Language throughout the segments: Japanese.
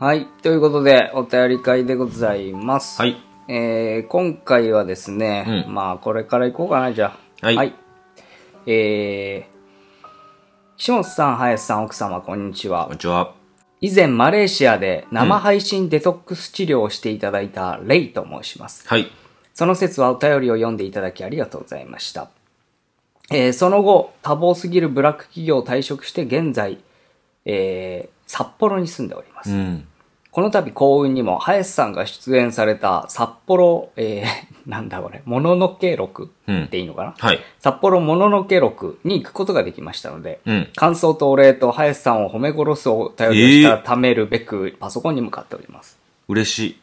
はい。ということで、お便り会でございます。はい。えー、今回はですね、うん、まあ、これから行こうかな、じゃあ。はい。はい、えー、岸本さん、林さん、奥様、こんにちは。こんにちは。以前、マレーシアで生配信デトックス治療をしていただいたレイと申します。はい。その説はお便りを読んでいただきありがとうございました。えー、その後、多忙すぎるブラック企業を退職して現在、えー、札幌に住んでおります。うんこの度幸運にも、林さんが出演された札幌、えー、なんだこれ、もののけ録っていいのかな、うん、はい。札幌もののけ録に行くことができましたので、うん、感想とお礼と林さんを褒め殺すお便りをしたためるべく、パソコンに向かっております。嬉しい。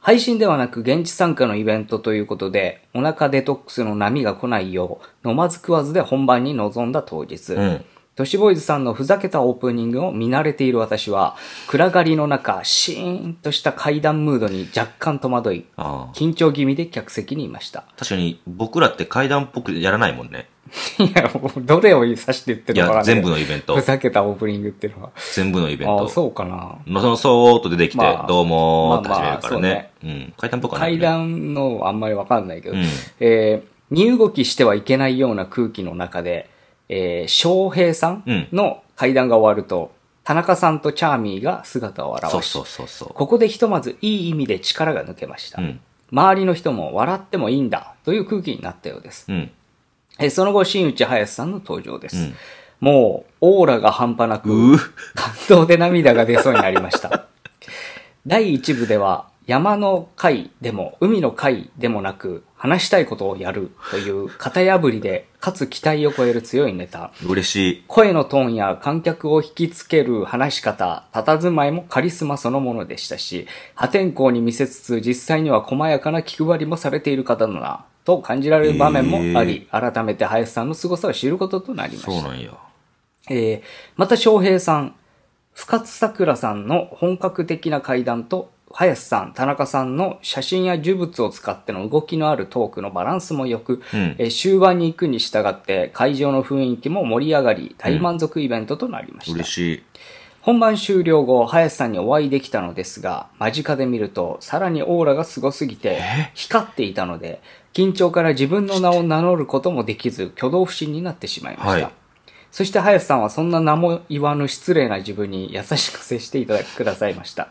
配信ではなく現地参加のイベントということで、お腹デトックスの波が来ないよう、飲まず食わずで本番に臨んだ当日。うん都市ボーイズさんのふざけたオープニングを見慣れている私は、暗がりの中、シーンとした怪談ムードに若干戸惑い、緊張気味で客席にいました。確かに、僕らって怪談っぽくやらないもんね。いや、どれを指して言ってるのか、ね、いや、全部のイベント。ふざけたオープニングっていうのは。全部のイベント。あそうかな。のそのそーっと出てきて、まあ、どうもーって始めるからね。まあまあ、うねうん。階段っぽくはない、ね。階段のあんまりわかんないけど、うん、えー身動きしてはいけないような空気の中で、えー、翔平さんの会談が終わると、田中さんとチャーミーが姿を現しそうそうそうそうここでひとまずいい意味で力が抜けました、うん、周りの人も笑ってもいいんだという空気になったようです、うん、えその後新内林さんの登場です、うん、もうオーラが半端なく感動で涙が出そうになりました 第1部では山の会でも海の会でもなく話したいことをやるという型破りで、かつ期待を超える強いネタ。嬉しい。声のトーンや観客を引きつける話し方、佇まいもカリスマそのものでしたし、破天荒に見せつつ実際には細やかな気配りもされている方だな、と感じられる場面もあり、えー、改めて林さんの凄さを知ることとなりました。そうなんや。えー、また翔平さん、深津桜さんの本格的な会談と林さん、田中さんの写真や呪物を使っての動きのあるトークのバランスも良く、うん、え終盤に行くに従って会場の雰囲気も盛り上がり、大満足イベントとなりました。うん、嬉しい。本番終了後、林さんにお会いできたのですが、間近で見ると、さらにオーラが凄すぎて、光っていたので、緊張から自分の名を名乗ることもできず、挙動不審になってしまいました。はいそして林さんはそんな名も言わぬ失礼な自分に優しく接していただきくださいました。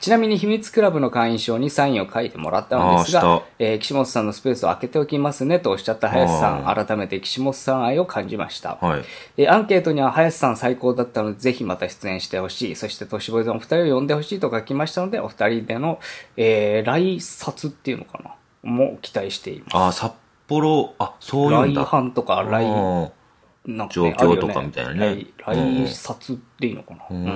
ちなみに秘密クラブの会員証にサインを書いてもらったのですが、えー、岸本さんのスペースを開けておきますねとおっしゃった林さん、改めて岸本さん愛を感じました。はい、えー、アンケートには林さん最高だったので、ぜひまた出演してほしい。そして、年越えのお二人を呼んでほしいと書きましたので、お二人での、えー、来殺っていうのかなも期待しています。あ、札幌、あ、そういう来飯とか来、なんか、ね、状況とかみたいなね。い来札でいいのかな、うん、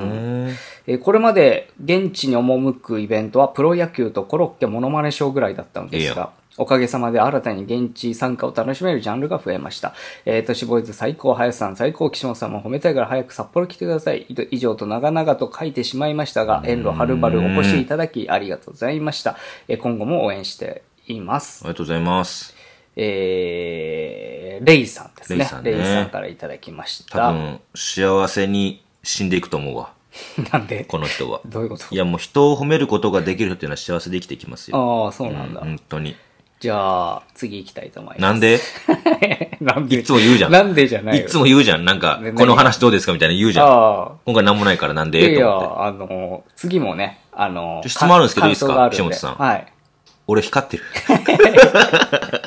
えー、これまで現地に赴くイベントはプロ野球とコロッケモノマネショーぐらいだったんですが、おかげさまで新たに現地参加を楽しめるジャンルが増えました。えー、都市ボーイズ最高林さん、最高岸本さんも褒めたいから早く札幌来てください。以上と長々と書いてしまいましたが、遠路はるばるお越しいただきありがとうございました。えー、今後も応援しています。ありがとうございます。えー、レイさんですね。レイさん,、ね、レイさんからいただきました。多分、幸せに死んでいくと思うわ。なんでこの人は。どういうこといや、もう人を褒めることができる人っていうのは幸せで生きてきますよ。ああ、そうなんだ、うん。本当に。じゃあ、次行きたいと思います。なんで なんでいつも言うじゃん。なんでじゃないいつも言うじゃん。なんか、この話どうですかみたいな言うじゃん。今回何もないからなんでいやいや、あの、次もね、あの、質問あるんですけどいいですか岸本さん。はい。俺光ってる。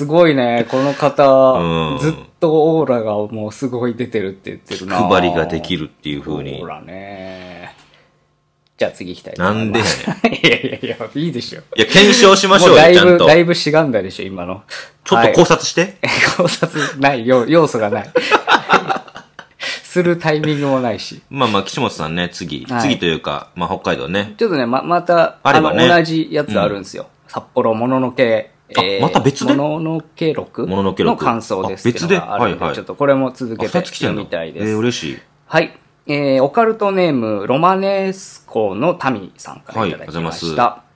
すごいね、この方、うんずっとオーラがもうすごい出てるって言ってるな。配りができるっていう風にオーラね。じゃあ次行きたいと思いますなん いやいやいや、いいでしょ。いや、検証しましょもうだいぶ、だいぶしがんだでしょ、今の。ちょっと考察して。考察ない、よ要素がない。するタイミングもないし。まあまあ、岸本さんね、次。はい次というか、まあ北海道ね。ちょっとね、ま、また、ああればねの、同じやつあるんですよ。札幌もののけえー、また別でもののけ録の感想です別であるで、はいはい、ちょっとこれも続けて読みたいです。えー、嬉しい。はい。えー、オカルトネーム、ロマネスコの民さんからいただきました。はい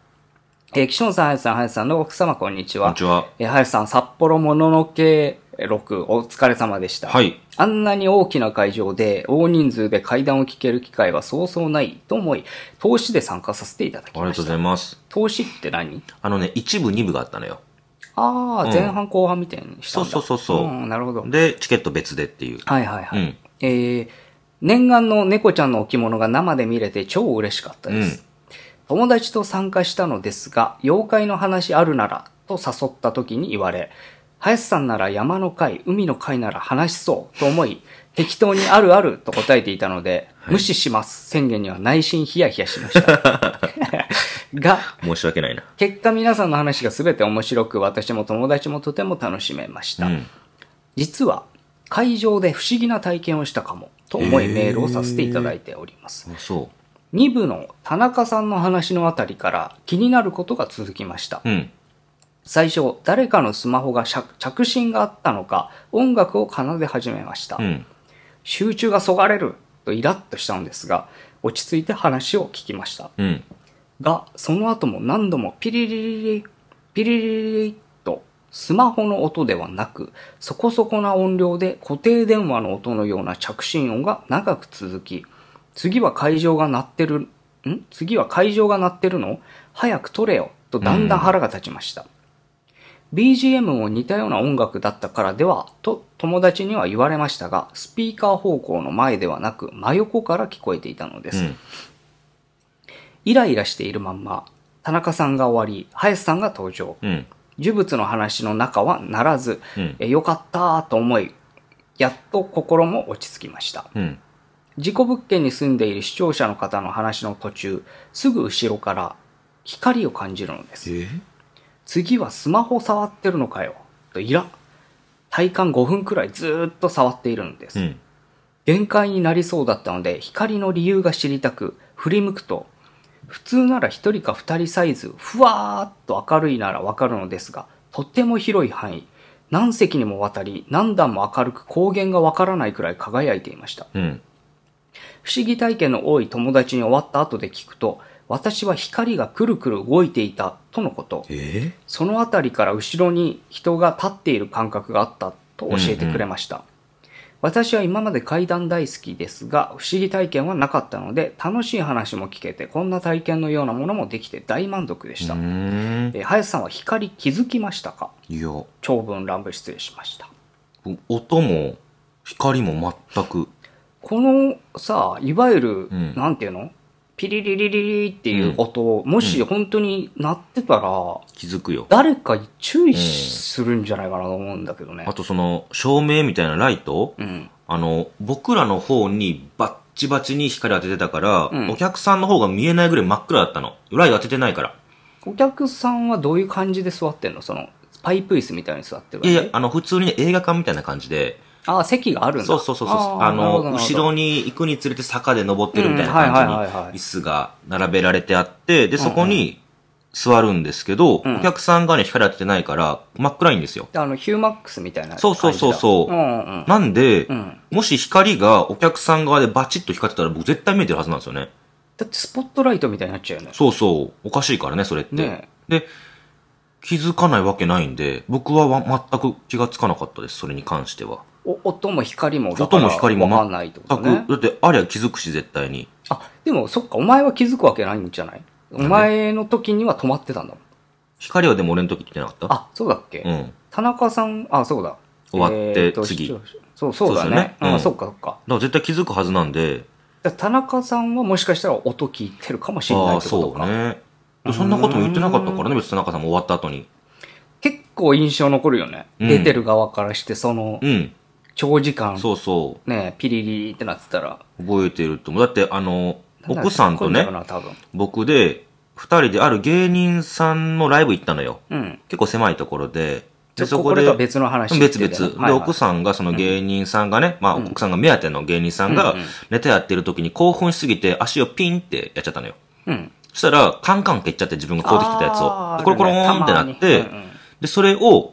えー、岸本さん、林さん、林さんの奥様、こんにちは。こんにちは。えー、林さん、札幌もののけ6、お疲れ様でした。はい。あんなに大きな会場で、大人数で会談を聞ける機会はそうそうないと思い、投資で参加させていただきました。ありがとうございます。投資って何あのね、一部、二部があったのよ。ああ、うん、前半後半みたいにしたんだそうそうそうそう、うん、なるほど。で、チケット別でっていう。はいはいはい。うん、えー、念願の猫ちゃんの置物が生で見れて超嬉しかったです。うん友達と参加したのですが、妖怪の話あるなら、と誘った時に言われ、林さんなら山の会、海の会なら話しそうと思い、適当にあるあると答えていたので、はい、無視します宣言には内心ヒヤヒヤしました。が、申し訳ないな。結果皆さんの話が全て面白く、私も友達もとても楽しめました。うん、実は、会場で不思議な体験をしたかも、と思いメールをさせていただいております。そう。2部の田中さんの話のあたりから気になることが続きました。うん。最初、誰かのスマホが着信があったのか、音楽を奏で始めました。うん。集中がそがれるとイラッとしたのですが、落ち着いて話を聞きました。うん。が、その後も何度もピリリリリ、ピリリリリと、スマホの音ではなく、そこそこな音量で固定電話の音のような着信音が長く続き、次は会場が鳴ってる、ん次は会場が鳴ってるの早く撮れよ、とだんだん腹が立ちました。BGM も似たような音楽だったからでは、と友達には言われましたが、スピーカー方向の前ではなく、真横から聞こえていたのです。うん、イライラしているまんま、田中さんが終わり、林さんが登場。うん、呪物の話の中はならず、うん、えよかったと思い、やっと心も落ち着きました。うん事故物件に住んでいる視聴者の方の話の途中、すぐ後ろから光を感じるのです。次はスマホ触ってるのかよ。と、いら。体感5分くらいずっと触っているのです。うん、限界になりそうだったので、光の理由が知りたく、振り向くと、普通なら1人か2人サイズ、ふわーっと明るいならわかるのですが、とっても広い範囲、何席にもわたり、何段も明るく光源がわからないくらい輝いていました。うん不思議体験の多い友達に終わった後で聞くと、私は光がくるくる動いていたとのこと、えー、その辺りから後ろに人が立っている感覚があったと教えてくれました、うんうん、私は今まで階段大好きですが不思議体験はなかったので楽しい話も聞けてこんな体験のようなものもできて大満足でしたえ林さんは光気づきましたかいや長文乱舞失礼しました音も光も全くこのさ、いわゆる、うんなんていうのピリリリリリっていう音、もし本当に鳴ってたら、気づくよ。誰か注意するんじゃないかなと思うんだけどねあ。とその、照明みたいなライト、うん。あの、僕らの方にバッチバチに光当ててたから、うんお客さんの方が見えないぐらい真っ暗だったの。ライト当ててないから。お客さんはどういう感じで座ってんのその、パイプ椅子みたいに座ってるいやいや、あの、普通に映画館みたいな感じで、あ席があるんだ。そうそうそうそう。あの、後ろに行くにつれて坂で登ってるみたいな感じに、椅子が並べられてあって、で、そこに座るんですけど、うんうん、お客さんがね、光当てないから、真っ暗いんですよ。あの、ヒューマックスみたいなそうそうそうそう。うんうん、なんで、うん、もし光がお客さん側でバチッと光ってたら、僕絶対見えてるはずなんですよね。だってスポットライトみたいになっちゃうよね。そうそう。おかしいからね、それって。ね、で、気づかないわけないんで、僕は全く気がつかなかったです、それに関しては。音も光も音も光も分かんないとだってありゃ気づくし絶対に。あ、でもそっか、お前は気づくわけないんじゃないお前の時には止まってたんだもん。光はでも俺の時来てなかったあ、そうだっけうん。田中さん、あ、そうだ。終わって次。そう、そうだね。うん、そっかそっか。だから絶対気づくはずなんで。田中さんはもしかしたら音聞いてるかもしれないってことか。あそうね。そんなことも言ってなかったからね、別に田中さんも終わった後に。結構印象残るよね。出てる側からして、その、うん、長時間、そうそう。ね、ピリリってなってたら。覚えてると思う。だって、あの、奥さんとね、僕で、二人である芸人さんのライブ行ったのよ。うん、結構狭いところで。で、そこで。別の話別々。で、奥さんが、その芸人さんがね、まあ、奥さんが目当ての芸人さんが、ネタやってる時に興奮しすぎて、足をピンってやっちゃったのよ。うん。そしたら、カンカン蹴っちゃって自分がこうできたやつを。コロコロンってなって、で、それを、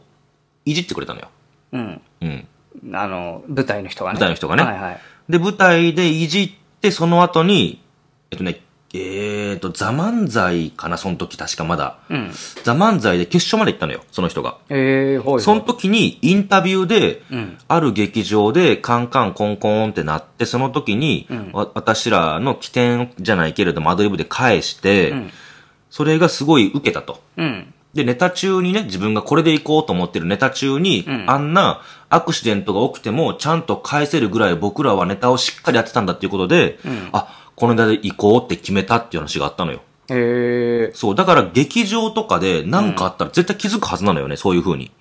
いじってくれたのよ。うん。うん。あの、舞台の人がね。舞台の人がね。はいはい。で、舞台でいじって、その後に、えっとね、えーと、ザ・漫才かな、その時確かまだ。うん。ザ・漫才で決勝まで行ったのよ、その人が。ええほいほい。その時にインタビューで、うんある劇場でカンカンコンコンってなって、その時に、ん私らの起点じゃないけれどもアドリブで返して、うんそれがすごい受けたと。うん。で、ネタ中にね、自分がこれで行こうと思ってるネタ中に、うんあんなアクシデントが起きても、ちゃんと返せるぐらい僕らはネタをしっかりやってたんだっていうことで、あ、このネタで行こうって決めたっていう話があったのよ。へえ。そう、だから劇場とかで何かあったら絶対気づくはずなのよね、そういう風に。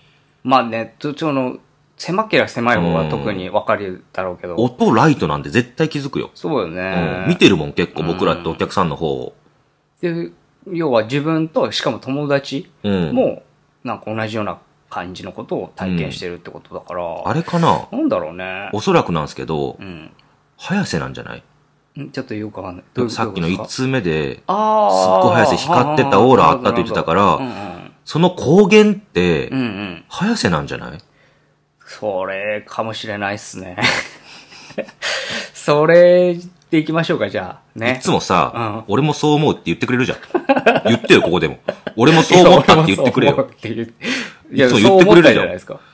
まあね、どその、狭ければ狭い方が特に分かるだろうけど。音ライトなんで絶対気づくよ。そうようんね。見てるもん結構僕らってお客さんの方を。で、要は自分と、しかも友達も、なんか同じような感じのことを体験してるってことだから。うん、あれかななんだろうね。おそらくなんですけど、うん、早瀬なんじゃないちょっとよくわかんない。さっきの1通目で、すっごい早瀬光ってたオーラあったと言ってたから、うんその光源って、うん早瀬なんじゃない、それかもしれないっすね。それっていきましょうか、じゃあ。ね。いつもさ、うん、俺もそう思うって言ってくれるじゃん。言ってよ、ここでも。俺もそう思ったって言ってくれよ。いや、そう言ってくれるじゃ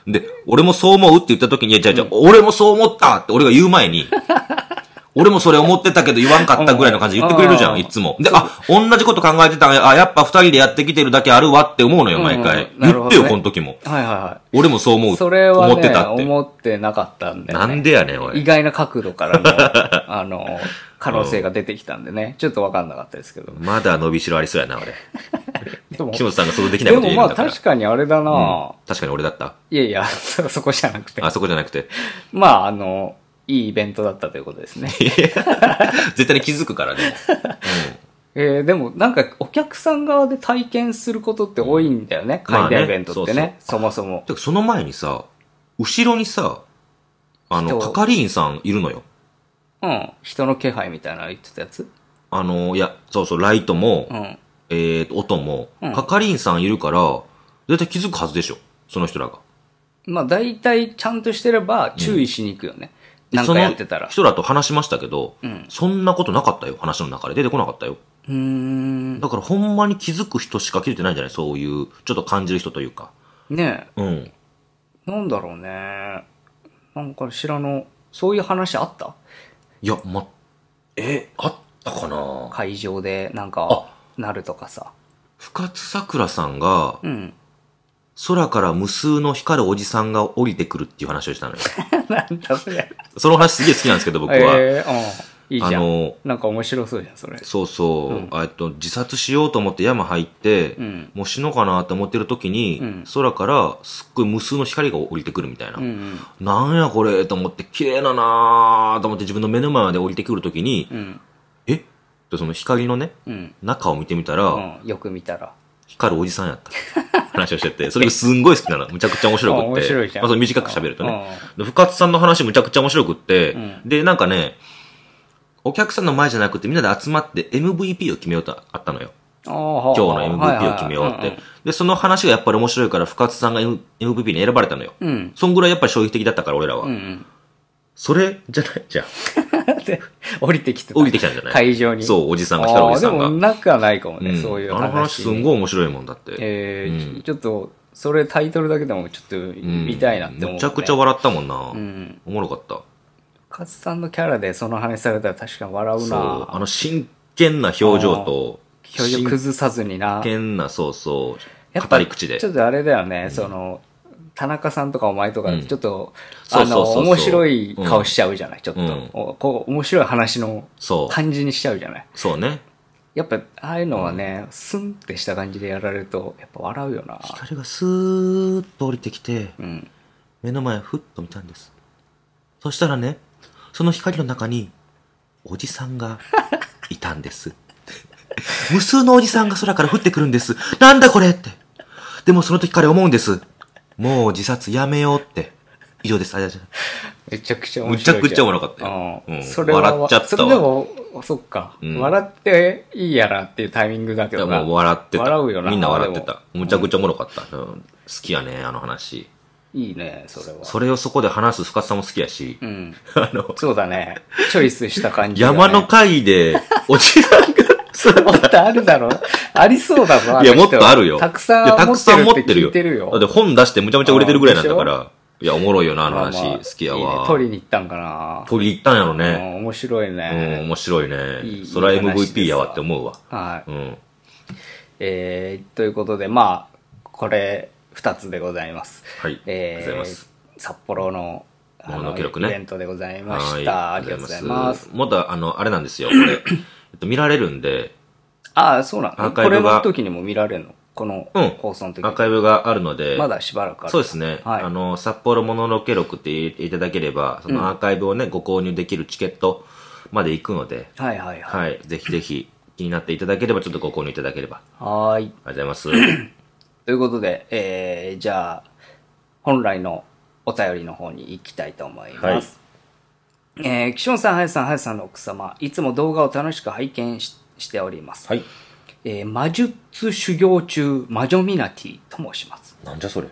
ん。で俺もそう思うって言った時に、いや、じゃあ、じゃあ、俺もそう思ったって俺が言う前に、俺もそれ思ってたけど言わんかったぐらいの感じで言ってくれるじゃん、いつも。で、あ、同じこと考えてたんや、あ、やっぱ二人でやってきてるだけあるわって思うのよ、毎回。うんね、言ってよ、この時も。はいはいはい。俺もそう思う。それは、ね、思ってたって。思ってなかったんで、ね、なんでやねん、おい。意外な角度からの、あの、可能性が出てきたんでね、ちょっとわかんなかったですけど。まだ伸びしろありそうやな、俺。でも、本さんが想像できないこと言うんだから。でもまあ確かにあれだな、うん、確かに俺だったいやいやそ、そこじゃなくて。あ、そこじゃなくて。まああの、いいイベントだったということですね。絶対に気づくからね。うん、えー、でもなんかお客さん側で体験することって多いんだよね。海、う、外、ん、イベントってねまあねそうそう、そもそも。てかその前にさ、後ろにさ、あの、係員さんいるのよ。うん。人の気配みたいなの言ってたやつあの、いや、そうそう、ライトも、うん、えー、と、音も、うん、係員さんいるから、絶対気づくはずでしょ。その人らが。まあ、大体ちゃんとしてれば注意しに行くよね。うんなんかやってたら。人らと話しましたけど、うん、そんなことなかったよ、話の中で。出てこなかったよ。だからほんまに気づく人しか気づいてないんじゃないそういう、ちょっと感じる人というか。ねえ。うん。なんだろうね。なんか知らの、そういう話あったいや、ま、え、あったかな会場でなんか、なるとかさ。深津さくらさんが、うん、空から無数の光るおじさんが降りてくるっていう話をしたのよ。なんだそれ。その話すげえ好きなんですけど、僕は。えー、いいじゃん。あの、なんか面白そうじゃん、それ。そうそう。え、うん、っと、自殺しようと思って山入って、うん、もう死のうかなと思ってる時に、うん、空からすっごい無数の光が降りてくるみたいな。うんうん、なんやこれと思って、綺麗だなと思って自分の目の前まで降りてくる時に、えっと、その光のね、中を見てみたら、よく見たら。光るおじさんやった話をしてて、それがすんごい好きなの。むちゃくちゃ面白くって。面白いじゃん。まあ、それ短く喋るとね。深津さんの話むちゃくちゃ面白くって、で、なんかね、お客さんの前じゃなくてみんなで集まって MVP を決めようとあったのよ。今日の MVP を決めようって。で、その話がやっぱり面白いから、深津さんが、M、v p に選ばれたのよ。うん、そんぐらいやっぱり衝撃的だったから、俺らは。うん、それじゃないじゃん。て、降りてきてた降りてきたんじゃない会場に。そう、おじさんが、たらおじさんが。でもなくはないかもね、うんそういう話。あの話すんごい面白いもんだって。えーうんちょっと、それタイトルだけでもちょっと見たいなって思う、ねめちゃくちゃ笑ったもんな。うん。おもろかった。カツさんのキャラでその話されたら確かに笑うそう。なあの真剣な表情と、表情崩さずにな真剣な、そうそう、語り口で。ちょっとあれだよね、その、田中さんとかお前とか、ちょっと、あの、面白い顔しちゃうじゃない、ちょっと。こう、面白い話の感じにしちゃうじゃない。そうね。やっぱ、ああいうのはね、うん、スンってした感じでやられると、やっぱ笑うよな。光がスーッと降りてきて、うん、目の前をふっと見たんです。そしたらね、その光の中に、おじさんが いたんです。無数のおじさんが空から降ってくるんです。なんだこれって。でもその時彼思うんです。もう自殺やめようって。以上です。あ、じゃじゃ。めちゃくちゃ面白い。むちゃくちゃおもろかったよ。うん、それ笑っちゃったそれでも、そっか、うん、笑っていいやらっていうタイミングだけどな。もう笑ってた。笑うよな。みんな笑ってた。むちゃくちゃおもろかった。うん、好きやね、あの話。いいね、それは。それをそこで話す深さも好きやし。うん。あの。そうだね。チョイスした感じ、山の会で、おじさんもっとあるだろありそうだぞ。いや、もっとあるよ。たくさん持ってるよ。てるよだって本出してむちゃむちゃ売れてるぐらいなんだから。いや、おもろいよな、あの話。好きやわ。取りに行ったんかな。取りに行ったんやろね。面白いね。うん、面白いね。それは MVP やわって思うわ。はい。うん。えー、ということで、まあ、これ、二つでございます。はい。えー、ございます。札幌の、ものの記録ね。イベントでございました。ありがとうございます。まと、あの、あれなんですよ。これ。っと、見られるんで。ああ、そうなんだ。これの時にも見られるのこの放送の時、うん、アーカイブがあるので。まだしばらくある。そうですね。はい、あの、札幌ものロケ録っていただければ、そのアーカイブをね、うん、ご購入できるチケットまで行くので。はいはいはい。はい。ぜひぜひ気になっていただければ、ちょっとご購入いただければ。はい。ありがとうございます。ということで、えー、じゃあ、本来のお便りの方に行きたいと思います。はいえー、岸本さん、林さん、林さんの奥様、いつも動画を楽しく拝見しております。はい。えー、魔術修行中、魔女ミナティと申します。なんじゃそれ。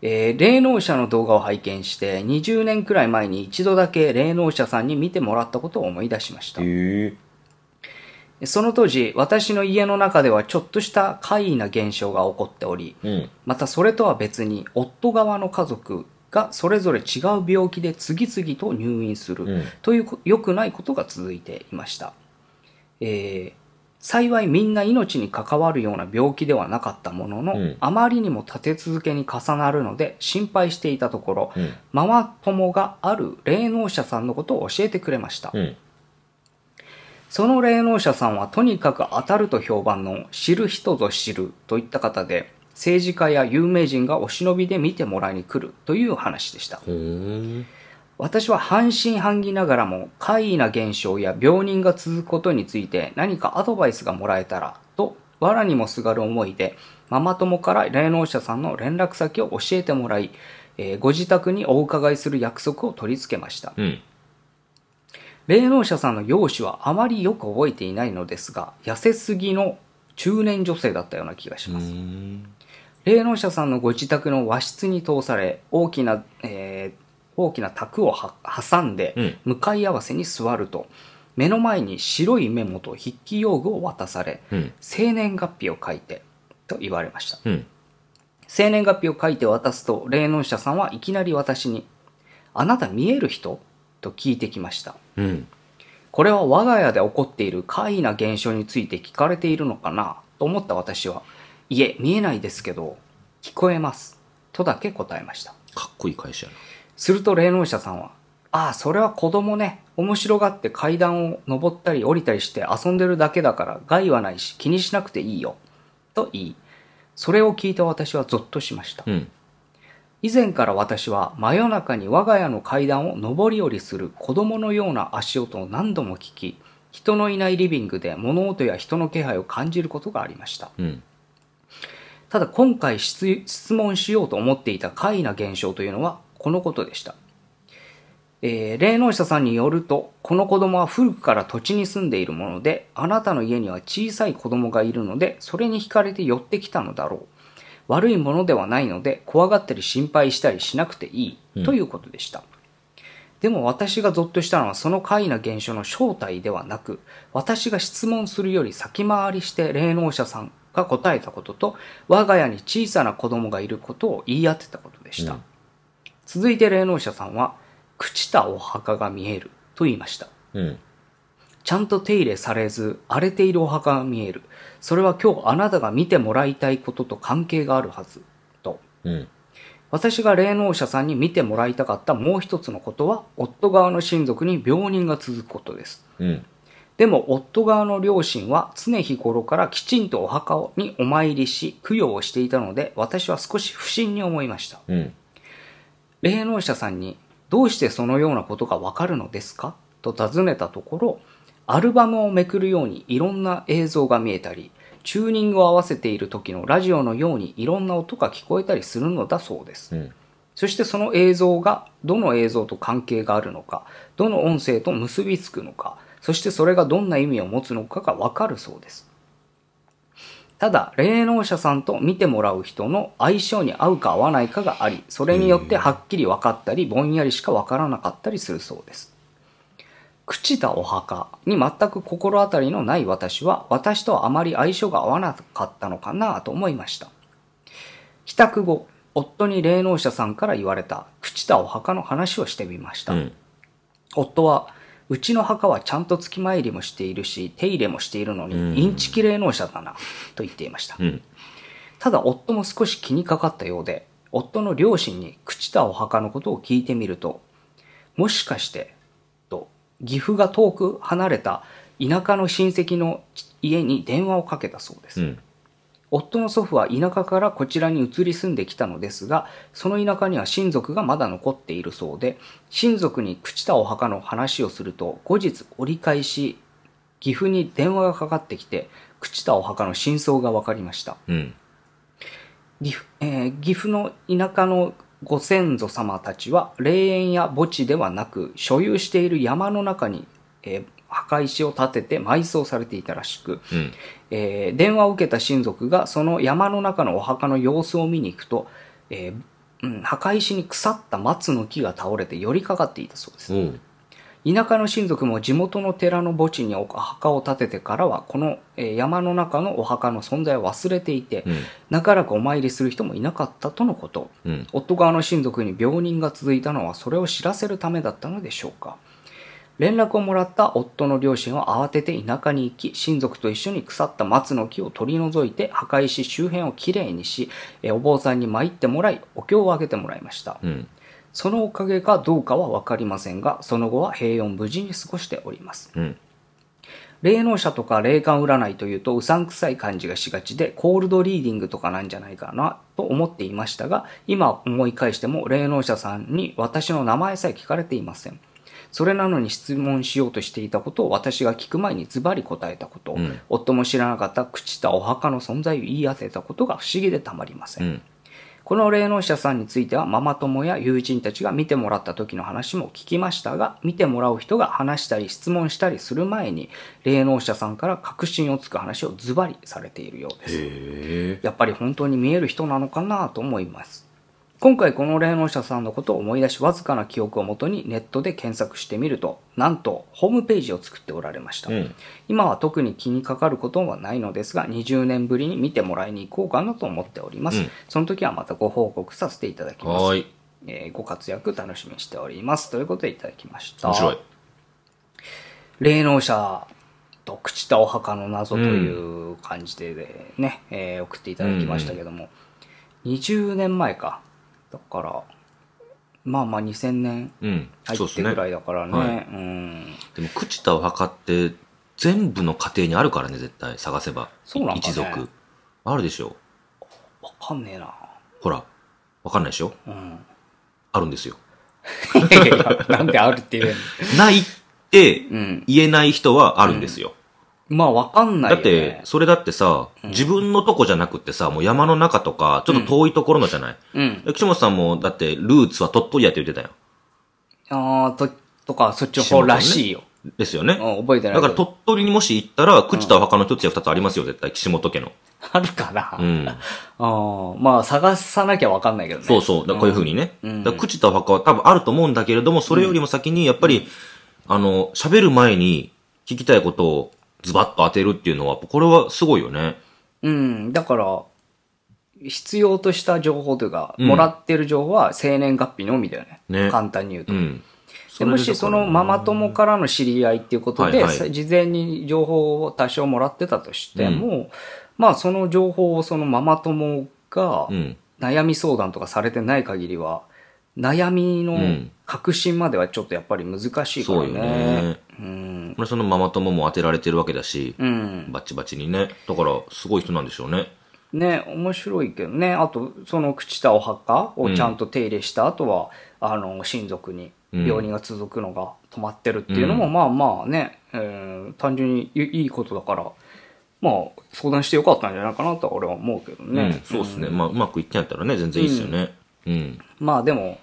えー、霊能者の動画を拝見して、20年くらい前に一度だけ霊能者さんに見てもらったことを思い出しました。へーその当時、私の家の中ではちょっとした怪異な現象が起こっており、うん、またそれとは別に、夫側の家族、がそれぞれ違う病気で次々と入院するという良、うん、くないことが続いていました、えー、幸いみんな命に関わるような病気ではなかったものの、うん、あまりにも立て続けに重なるので心配していたところ、うん、ママ友がある霊能者さんのことを教えてくれました、その霊能者さんはとにかく当たると評判の知る人ぞ知るといった方で、政治家や有名人がお忍びで見てもらいに来るという話でした。私は半信半疑ながらも、怪異な現象や病人が続くことについて何かアドバイスがもらえたら、と、藁にもすがる思いで、ママ友から霊能者さんの連絡先を教えてもらい、えー、ご自宅にお伺いする約束を取り付けました。うん霊能者さんの容姿はあまりよく覚えていないのですが、痩せすぎの中年女性だったような気がします。霊能者さんのご自宅の和室に通され、大きな、えー、大きな卓を挟んで、向かい合わせに座ると、うん、目の前に白いメモと筆記用具を渡され、うん、生年月日を書いて、と言われました。うん、生年月日を書いて渡すと、霊能者さんはいきなり私に、あなた見える人と聞いてきました。これは我が家で起こっている怪異な現象について聞かれているのかなと思った私は、いえ、見えないですけど、聞こえます。とだけ答えました。かっこいい会社やすると霊能者さんは、ああ、それは子供ね。面白がって階段を上ったり降りたりして遊んでるだけだから害はないし気にしなくていいよ。と言い、それを聞いた私はゾッとしました。うん、以前から私は真夜中に我が家の階段を上り下りする子供のような足音を何度も聞き、人のいないリビングで物音や人の気配を感じることがありました。うん、ただ今回質問しようと思っていた怪異な現象というのはこのことでした。えー、霊能者さんによると、この子供は古くから土地に住んでいるもので、あなたの家には小さい子供がいるので、それに惹かれて寄ってきたのだろう。悪いものではないので、怖がったり心配したりしなくていい、ということでした。でも私がぞっとしたのはその怪異な現象の正体ではなく、私が質問するより先回りして霊能者さんが答えたことと、我が家に小さな子供がいることを言い当てたことでした。うん、続いて霊能者さんは、朽ちたお墓が見えると言いました。うん、ちゃんと手入れされず、荒れているお墓が見える。それは今日あなたが見てもらいたいことと関係があるはず。と。うん、私が霊能者さんに見てもらいたかったもう一つのことは、夫側の親族に病人が続くことです。うんでも夫側の両親は常日頃からきちんとお墓にお参りし供養をしていたので私は少し不審に思いました、うん、霊能者さんに「どうしてそのようなことがわかるのですか?」と尋ねたところアルバムをめくるようにいろんな映像が見えたりチューニングを合わせている時のラジオのようにいろんな音が聞こえたりするのだそうです、うん、そしてその映像がどの映像と関係があるのかどの音声と結びつくのかそしてそれがどんな意味を持つのかがわかるそうです。ただ、霊能者さんと見てもらう人の相性に合うか合わないかがあり、それによってはっきり分かったり、ぼんやりしか分からなかったりするそうです。朽ちたお墓に全く心当たりのない私は、私とはあまり相性が合わなかったのかなと思いました。帰宅後、夫に霊能者さんから言われた朽ちたお墓の話をしてみました。うん、夫は、うちの墓はちゃんと月参りもしているし、手入れもしているのに、インチキ霊能者だな、と言っていました。うん、ただ、夫も少し気にかかったようで、夫の両親に朽ちたお墓のことを聞いてみると、もしかして、と、岐阜が遠く離れた田舎の親戚の家に電話をかけたそうです。うん、夫の祖父は田舎からこちらに移り住んできたのですが、その田舎には親族がまだ残っているそうで、親族に朽ちたお墓の話をすると、後日折り返し、岐阜に電話がかかってきて、朽ちたお墓の真相が分かりました。うん、岐阜えー、岐阜の田舎のご先祖様たちは霊園や墓地ではなく所有している山の中に、えー、墓石を建てて埋葬されていたらしく、うん、えー、電話を受けた親族がその山の中のお墓の様子を見に行くと、えー、うん、墓石に腐った松の木が倒れて寄りかかっていたそうです、うん、田舎の親族も地元の寺の墓地にお墓を建ててからはこの山の中のお墓の存在を忘れていて、うん、長らくお参りする人もいなかったとのこと、夫側の親族に病人が続いたのはそれを知らせるためだったのでしょうか、連絡をもらった夫の両親は慌てて田舎に行き、親族と一緒に腐った松の木を取り除いて破壊し、周辺をきれいにし、お坊さんに参ってもらい、お経をあげてもらいました。うん、そのおかげかどうかはわかりませんが、その後は平穏無事に過ごしております。うん霊能者とか霊感占いというとうさんくさい感じがしがちで、コールドリーディングとかなんじゃないかなと思っていましたが、今思い返しても霊能者さんに私の名前さえ聞かれていません。それなのに質問しようとしていたことを私が聞く前にズバリ答えたこと、うん、夫も知らなかった朽ちたお墓の存在を言い当てたことが不思議でたまりません、うんこの霊能者さんについてはママ友や友人たちが見てもらった時の話も聞きましたが、見てもらう人が話したり質問したりする前に、霊能者さんから確信をつく話をズバリされているようです。やっぱり本当に見える人なのかなと思います。今回この霊能者さんのことを思い出しわずかな記憶をもとにネットで検索してみるとなんとホームページを作っておられました、うん、今は特に気にかかることはないのですが20年ぶりに見てもらいに行こうかなと思っております、うん、その時はまたご報告させていただきます、えー、ご活躍楽しみにしておりますということでいただきました面白い霊能者と口とお墓の謎という感じでね、うん、えー、送っていただきましたけども、うん、20年前かだからまあまあ2000年入ってぐらいだからね,、うんでも朽ちたを測って全部の家庭にあるからね絶対探せばそうなん、ね、一族あるでしょわかんねえなほらわかんないでしょ、うん、あるんですよなんであるって言え ないって言えない人はあるんですよ、うんまあわかんないだって、それだってさ、自分のとこじゃなくてさ、もう山の中とか、ちょっと遠いところのじゃない、うん。岸本さんも、だって、ルーツは鳥取やって言ってたよ。ああ、と、とか、そっちの方らしいよ。ですよね。うん、覚えてないだから鳥取にもし行ったら、朽ちたお墓の一つや二つありますよ、絶対。岸本家の。あるかな、うん。ああ、まあ探さなきゃわかんないけどね。そうそう。だこういうふうにね。だから朽ちたお墓は多分あると思うんだけれども、それよりも先に、やっぱり、あの、喋る前に聞きたいことをズバッと当てるっていうのは、これはすごいよね。うん、だから、必要とした情報というか、うん、もらってる情報は生年月日のみだよね。ね簡単に言うと。うん、でもしそのママ友からの知り合いっていうことで、はいはい、事前に情報を多少もらってたとしても、うん、まあその情報をそのママ友が悩み相談とかされてない限りは、悩みの核心まではちょっとやっぱり難しいからね。そうよね。うん。そのママ友も当てられてるわけだし、うん、バチバチにね。だから、すごい人なんでしょうね。ね、面白いけどね。あと、その朽ちたお墓をちゃんと手入れした後は、うん、あの、親族に病人が続くのが止まってるっていうのも、うん、まあまあね、えー、単純にいいことだから、まあ、相談してよかったんじゃないかなとは俺は思うけどね。うん、そうですね。まあ、うまくいってんやったらね、全然いいですよね。うんまあでも、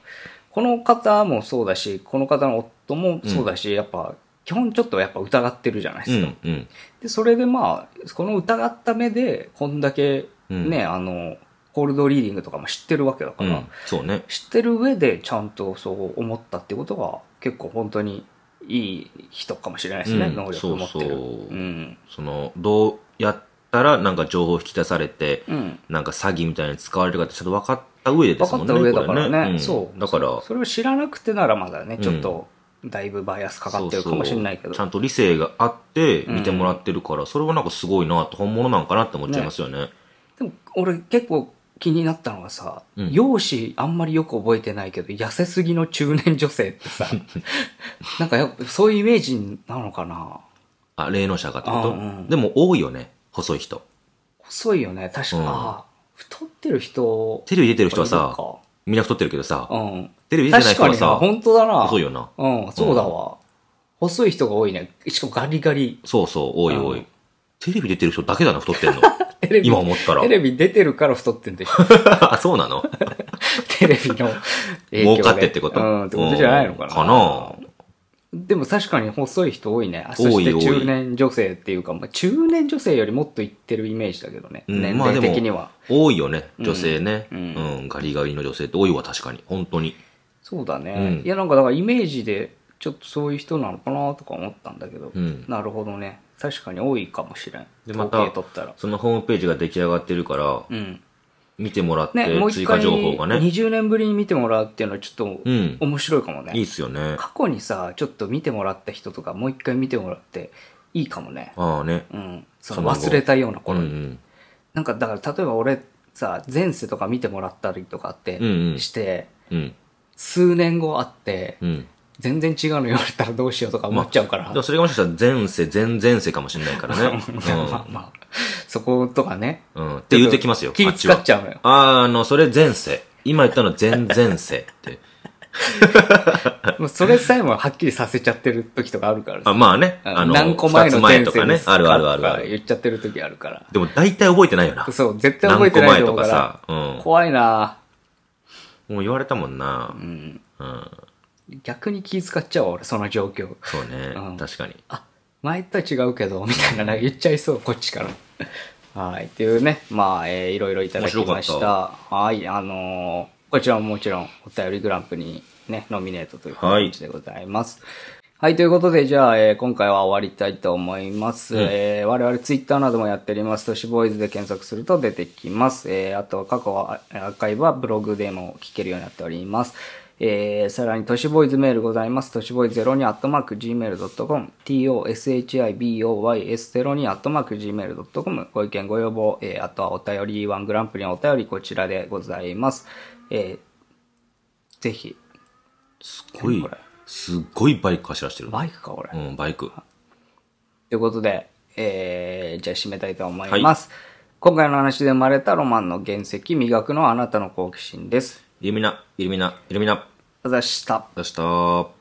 この方もそうだし、この方の夫もそうだし、うん、やっぱ、基本ちょっとやっぱ疑ってるじゃないですか。うんうん、で、それでまあ、この疑った目で、こんだけね、うん、あの、コールドリーディングとかも知ってるわけだから、うん、そうね。知ってる上でちゃんとそう思ったってことが、結構本当にいい人かもしれないですね、能力を持ってる。そうそううん、その、どうやったらなんか情報引き出されて、うん、なんか詐欺みたいに使われるかってちょっと分かってった上でですもんね。分かった上だからね。ねそう。だから。それを知らなくてならまだね、ちょっと、だいぶバイアスかかってるかもしれないけど。そうそうちゃんと理性があって見てもらってるから、それはなんかすごいな、本物なんかなって思っちゃいますよね。ねでも、俺結構、気になったのはさ、うん、容姿あんまりよく覚えてないけど、痩せすぎの中年女性ってさ、なんかやっぱそういうイメージなのかなあ、霊能者かってこと、うん、でも多いよね、細い人。細いよね、確か。太ってる人。テレビ出てる人はさ、みんな太ってるけどさ、うん、テレビ出てない人はさ、本当だな。細いよな。うん、そうだわ、うん。細い人が多いね。しかもガリガリ。そうそう、多い多い。うん、テレビ出てる人だけだな、太ってんの。今思ったら。テレビ出てるから太ってんでしょ。あ そうなの テレビの儲かってってことうん、ってことじゃないのかな。かなでも確かに細い人多いね。そして中年女性っていうか、まあ、中年女性よりもっといってるイメージだけどね。うん、年齢的には。多いよね、女性ね、うん、うん、ガリガリの女性って多いわ、確かに。本当に。そうだね。うん、いや、なんかだからイメージで、ちょっとそういう人なのかなとか思ったんだけど、なるほどね。確かに多いかもしれん。で、また、そのホームページが出来上がってるから、うん、見てもらって、ね、う一回追加情報がね。20年ぶりに見てもらうっていうのはちょっと、面白いかもね。いいっすよね。過去にさ、ちょっと見てもらった人とか、もう一回見てもらって、いいかもね。ああね。うん。その忘れたような頃に。うんうん、なんか、だから例えば俺さ、前世とか見てもらったりとかってして、うんうん、数年後あって、うん全然違うの言われたらどうしようとか思っちゃうから。まあ、それがもしかしたら前世、前々世かもしれないからね。ま あまあ、まあ、そことかね。うん。って言うてきますよ。気使っちゃうのよ。ああの、それ前世。今言ったの前前世って。もうそれさえもはっきりさせちゃってる時とかあるからあ、まあね。あの、何個前の前とかね。あるあるあるある。言っちゃってる時あるから。でも大体覚えてないよな。そう、絶対覚えてない何個前とかさ。うん、怖いなもう言われたもんな、うん、うん。逆に気遣っちゃう俺、その状況。そうね。うん、確かに。あ、前とは違うけど、みたいなな言っちゃいそう、こっちから。はい。っていうね、まあ、えー、いろいろいただきました。たはい。あのー、こちらももちろん、お便りグランプリにね、ノミネートというじでございます。はい、はい、ということで、じゃあ、えー、今回は終わりたいと思います。うん、えー、我々ツイッターなどもやっております。都市ボーイズで検索すると出てきます。えー、あと、は過去は、アーカイブはブログでも聞けるようになっております。えー、さらに、都市ボーイズメールございます。都市ボーイズロにアットマーク gmail.com、t o s h i b o y s ロにアットマーク gmail.com、ご意見、ご要望、えー、あとはお便り、ワングランプリのお便り、こちらでございます。えー、ぜひ。すごい、すっごいバイク走らしてる。バイクか、これ。うん、バイク。ということで、えー、じゃあ締めたいと思います。はい、今回の話で生まれたロマンの原石、磨くのはあなたの好奇心です。イルミナ、イルミナ、イルミナ。ざいました。